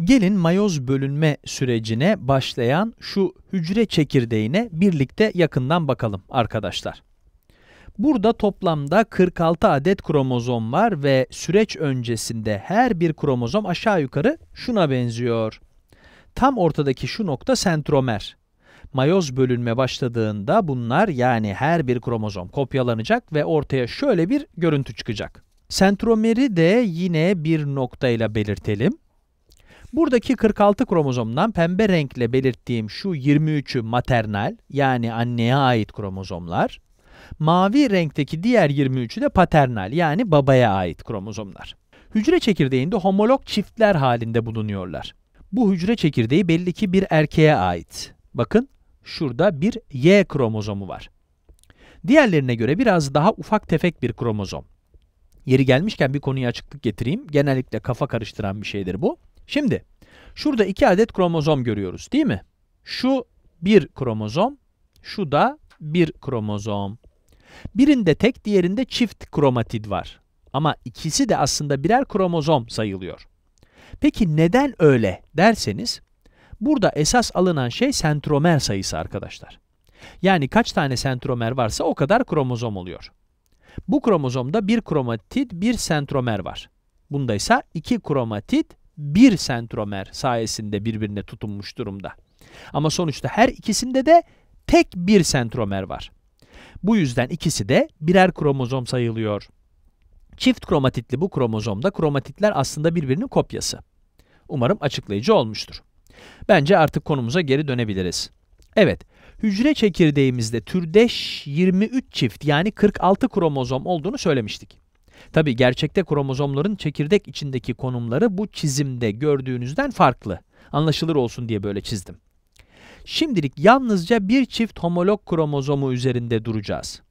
Gelin mayoz bölünme sürecine başlayan şu hücre çekirdeğine birlikte yakından bakalım arkadaşlar. Burada toplamda 46 adet kromozom var ve süreç öncesinde her bir kromozom aşağı yukarı şuna benziyor. Tam ortadaki şu nokta sentromer. Mayoz bölünme başladığında bunlar yani her bir kromozom kopyalanacak ve ortaya şöyle bir görüntü çıkacak. Sentromeri de yine bir noktayla belirtelim. Buradaki 46 kromozomdan pembe renkle belirttiğim şu 23'ü maternal yani anneye ait kromozomlar. Mavi renkteki diğer 23'ü de paternal yani babaya ait kromozomlar. Hücre çekirdeğinde homolog çiftler halinde bulunuyorlar. Bu hücre çekirdeği belli ki bir erkeğe ait. Bakın şurada bir Y kromozomu var. Diğerlerine göre biraz daha ufak tefek bir kromozom. Yeri gelmişken bir konuya açıklık getireyim. Genellikle kafa karıştıran bir şeydir bu. Şimdi şurada iki adet kromozom görüyoruz değil mi? Şu bir kromozom, şu da bir kromozom. Birinde tek, diğerinde çift kromatid var. Ama ikisi de aslında birer kromozom sayılıyor. Peki neden öyle derseniz, burada esas alınan şey sentromer sayısı arkadaşlar. Yani kaç tane sentromer varsa o kadar kromozom oluyor. Bu kromozomda bir kromatid, bir sentromer var. Bunda ise iki kromatid, bir sentromer sayesinde birbirine tutunmuş durumda. Ama sonuçta her ikisinde de tek bir sentromer var. Bu yüzden ikisi de birer kromozom sayılıyor. Çift kromatitli bu kromozomda kromatitler aslında birbirinin kopyası. Umarım açıklayıcı olmuştur. Bence artık konumuza geri dönebiliriz. Evet, hücre çekirdeğimizde türdeş 23 çift yani 46 kromozom olduğunu söylemiştik. Tabi gerçekte kromozomların çekirdek içindeki konumları bu çizimde gördüğünüzden farklı. Anlaşılır olsun diye böyle çizdim. Şimdilik yalnızca bir çift homolog kromozomu üzerinde duracağız.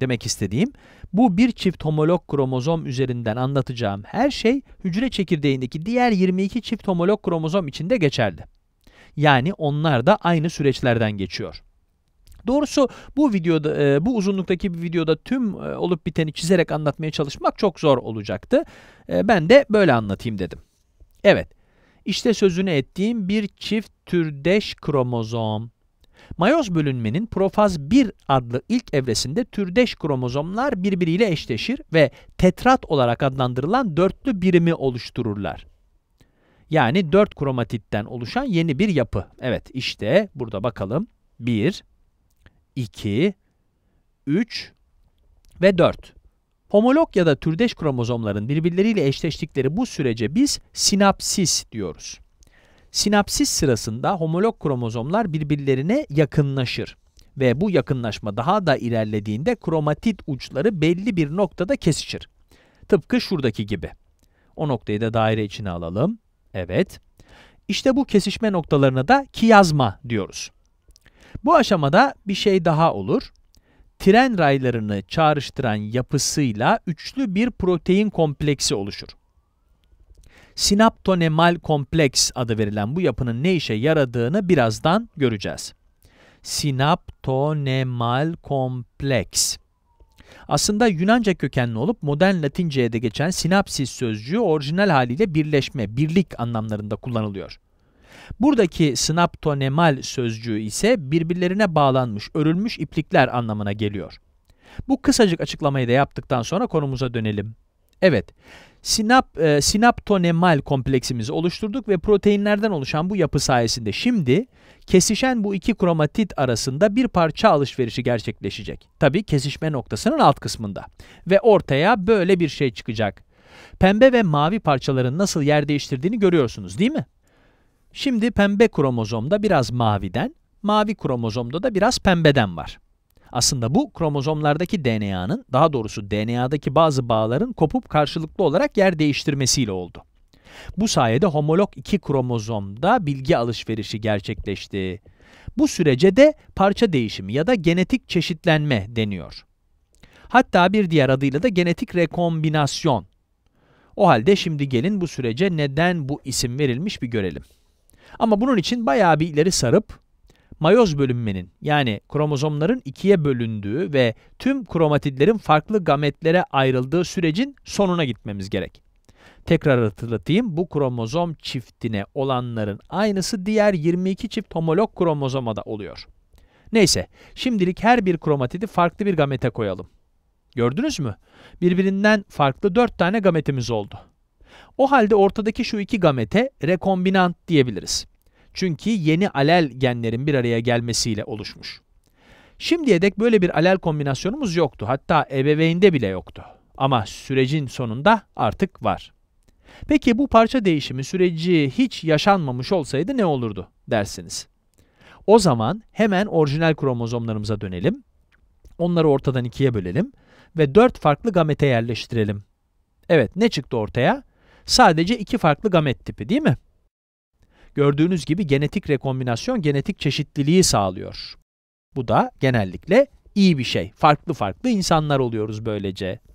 Demek istediğim bu bir çift homolog kromozom üzerinden anlatacağım her şey hücre çekirdeğindeki diğer 22 çift homolog kromozom içinde geçerli. Yani onlar da aynı süreçlerden geçiyor. Doğrusu bu videoda e, bu uzunluktaki bir videoda tüm e, olup biteni çizerek anlatmaya çalışmak çok zor olacaktı. E, ben de böyle anlatayım dedim. Evet. işte sözünü ettiğim bir çift türdeş kromozom. Mayoz bölünmenin profaz 1 adlı ilk evresinde türdeş kromozomlar birbiriyle eşleşir ve tetrat olarak adlandırılan dörtlü birimi oluştururlar. Yani dört kromatitten oluşan yeni bir yapı. Evet işte burada bakalım. 1, 2, 3 ve 4. Homolog ya da türdeş kromozomların birbirleriyle eşleştikleri bu sürece biz sinapsis diyoruz. Sinapsis sırasında homolog kromozomlar birbirlerine yakınlaşır ve bu yakınlaşma daha da ilerlediğinde kromatit uçları belli bir noktada kesişir. Tıpkı şuradaki gibi. O noktayı da daire içine alalım. Evet. İşte bu kesişme noktalarına da kiyazma diyoruz. Bu aşamada bir şey daha olur. Tren raylarını çağrıştıran yapısıyla üçlü bir protein kompleksi oluşur. Sinaptonemal kompleks adı verilen bu yapının ne işe yaradığını birazdan göreceğiz. Sinaptonemal kompleks. Aslında Yunanca kökenli olup modern Latince'ye de geçen sinapsis sözcüğü orijinal haliyle birleşme, birlik anlamlarında kullanılıyor. Buradaki synaptonemal sözcüğü ise birbirlerine bağlanmış, örülmüş iplikler anlamına geliyor. Bu kısacık açıklamayı da yaptıktan sonra konumuza dönelim. Evet, sinap, e, sinaptonemal kompleksimizi oluşturduk ve proteinlerden oluşan bu yapı sayesinde şimdi kesişen bu iki kromatit arasında bir parça alışverişi gerçekleşecek. Tabi kesişme noktasının alt kısmında. Ve ortaya böyle bir şey çıkacak. Pembe ve mavi parçaların nasıl yer değiştirdiğini görüyorsunuz değil mi? Şimdi pembe kromozomda biraz maviden, mavi kromozomda da biraz pembeden var. Aslında bu kromozomlardaki DNA'nın, daha doğrusu DNA'daki bazı bağların kopup karşılıklı olarak yer değiştirmesiyle oldu. Bu sayede homolog iki kromozomda bilgi alışverişi gerçekleşti. Bu sürece de parça değişimi ya da genetik çeşitlenme deniyor. Hatta bir diğer adıyla da genetik rekombinasyon. O halde şimdi gelin bu sürece neden bu isim verilmiş bir görelim. Ama bunun için bayağı bir ileri sarıp mayoz bölünmenin yani kromozomların ikiye bölündüğü ve tüm kromatidlerin farklı gametlere ayrıldığı sürecin sonuna gitmemiz gerek. Tekrar hatırlatayım bu kromozom çiftine olanların aynısı diğer 22 çift homolog kromozoma da oluyor. Neyse şimdilik her bir kromatidi farklı bir gamete koyalım. Gördünüz mü? Birbirinden farklı 4 tane gametimiz oldu. O halde ortadaki şu iki gamete rekombinant diyebiliriz. Çünkü yeni alel genlerin bir araya gelmesiyle oluşmuş. Şimdiye dek böyle bir alel kombinasyonumuz yoktu. Hatta ebeveynde bile yoktu. Ama sürecin sonunda artık var. Peki bu parça değişimi süreci hiç yaşanmamış olsaydı ne olurdu dersiniz. O zaman hemen orijinal kromozomlarımıza dönelim. Onları ortadan ikiye bölelim ve dört farklı gamete yerleştirelim. Evet ne çıktı ortaya? Sadece iki farklı gamet tipi değil mi? Gördüğünüz gibi genetik rekombinasyon genetik çeşitliliği sağlıyor. Bu da genellikle iyi bir şey. Farklı farklı insanlar oluyoruz böylece.